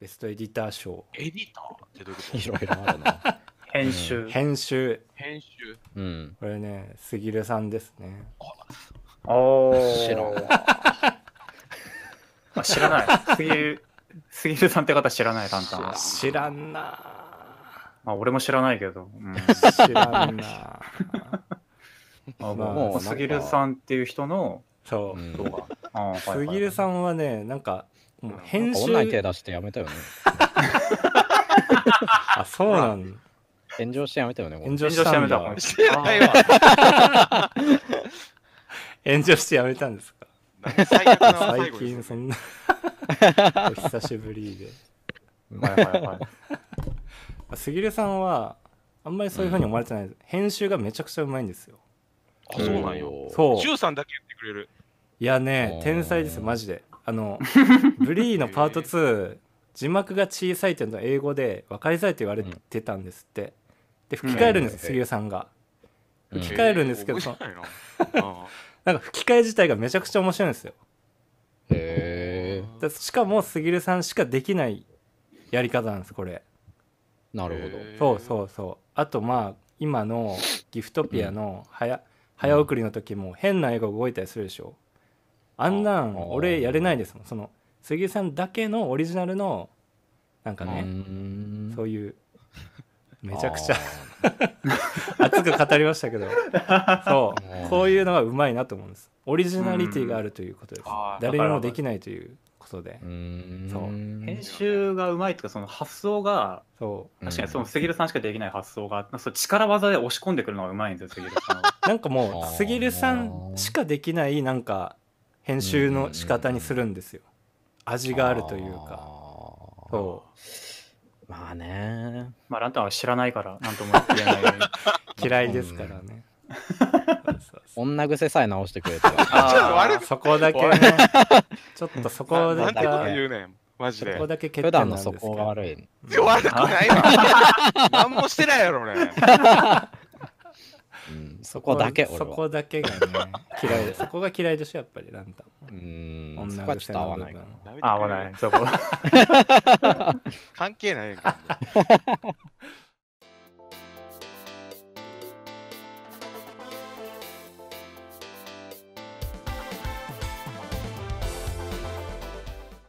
ベストエディター賞エディターってどういうこといろいろあるな 編集、編集編集うんこれねすぎるさんですねあー知らん あ知らない杉す杉るさんって方知らない簡単知らんなまあ、俺も知らないけど、うん知らんなあまあもうすぎるさんっていう人のそう、動画すぎるさんはねなんかもう編集。女に手出してやめたよね。あ、そうなん炎上してやめたよね。炎上してやめた。炎上してやめた んですか。最近そんなお久しぶりで。はいはいはい。杉ぎさんは、あんまりそういうふうに思われてないです、うん、編集がめちゃくちゃうまいんですよ。あ、そうなんよ。そう。さんだけ言ってくれる。いやね、天才ですよ、マジで。あの ブリーのパート2字幕が小さいっていうのは英語で分かりづらいと言われてたんですって、で吹き替えるんです、杉、浦さんが吹き替えるんですけど、う なんか吹き替え自体がめちゃくちゃ面白いんですよへえしかも杉浦さんしかできないやり方なんですこれなるほどそうそうそうあとまあ今のギフトピアの早うん、早送りの時も変な英語動いたりするでしょ、うんあんなん俺やれないですもんその杉井さんだけのオリジナルのなんかねそういうめちゃくちゃ 熱く語りましたけどそうこういうのがうまいなと思うんですオリジナリティがあるということです誰にもできないということでそう編集がうまいというかその発想がそう確かにその杉浦さんしかできない発想がそ力技で押し込んでくるのがうまいんですよ杉浦さん なんかもう杉浦さんしかできないなんか編集の仕方にするんですよ、味があるというかそうまあねまあランタンは知らないから何とも言えない 嫌いですからね、女癖さえ直してくれた そこだけ、ね、ちょっとそこだけ言うねんマジでそこだけで普段のそこが悪い、悪くないわ 何もしてないやろ俺そこだけ俺はそこだけがね 嫌いでそこが嫌いでしょやっぱりなんだうんちょっと合わないか合わないそこ 関係ない